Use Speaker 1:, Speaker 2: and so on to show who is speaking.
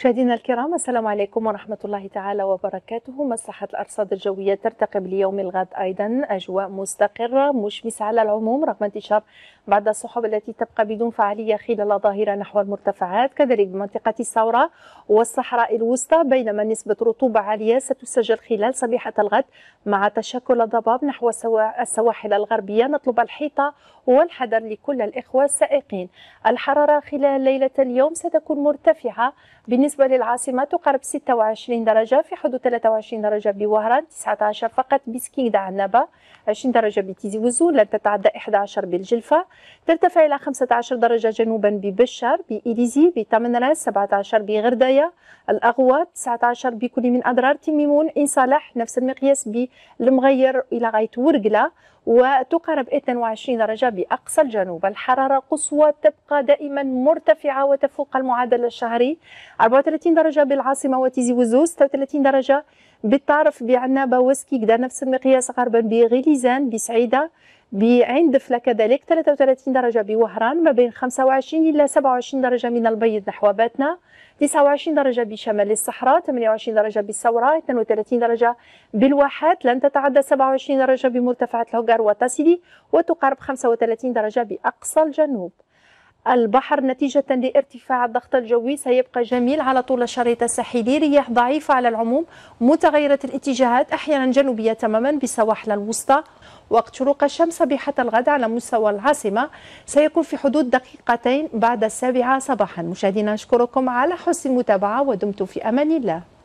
Speaker 1: مشاهدينا الكرام السلام عليكم ورحمة الله تعالى وبركاته مساحة الأرصاد الجوية ترتقب ليوم الغد أيضا أجواء مستقرة مشمسة على العموم رغم انتشار بعض السحب التي تبقى بدون فعالية خلال ظاهرة نحو المرتفعات كذلك بمنطقة الثورة والصحراء الوسطى بينما نسبة رطوبة عالية ستسجل خلال صبيحة الغد مع تشكل ضباب نحو السواحل الغربية نطلب الحيطة والحذر لكل الإخوة السائقين الحرارة خلال ليلة اليوم ستكون مرتفعة بالنسبة بالنسبة للعاصمة تقرب 26 درجة في حدود 23 درجة بوهران 19 فقط بسكيدة عنابة 20 درجة بتيزي وزون لن تتعدى 11 بالجلفة ترتفع إلى 15 درجة جنوبا ببشر بإليزي بتمنراس 17 بغرداية الأغوى 19 بكل من أضرار تميمون إن صالح نفس المقياس بالمغير إلى غاية ورقلة وتقارب 22 درجة بأقصى الجنوب الحرارة القصوى تبقى دائما مرتفعة وتفوق المعدل الشهري 37 درجة بالعاصمة وتيزي وزوز 36 درجة بالطرف بعنابة كدا نفس المقياس غربا بغليزان بسعيدة بعين دفلة كذلك 33 درجة بوهران ما بين 25 إلى 27 درجة من البيض نحو باتنا 29 درجة بشمال الصحراء 28 درجة بالثورة 32 درجة بالواحات لن تتعدى 27 درجة بمرتفعات الهجر وتاسيلي وتقارب 35 درجة بأقصى الجنوب البحر نتيجة لارتفاع الضغط الجوي سيبقى جميل على طول الشريط الساحلي رياح ضعيفة على العموم متغيرة الاتجاهات أحيانا جنوبية تماما بسواحل الوسطى وقت شروق الشمس صبيحة الغد على مستوى العاصمة سيكون في حدود دقيقتين بعد السابعة صباحا مشاهدينا نشكركم على حسن المتابعة ودمتم في أمان الله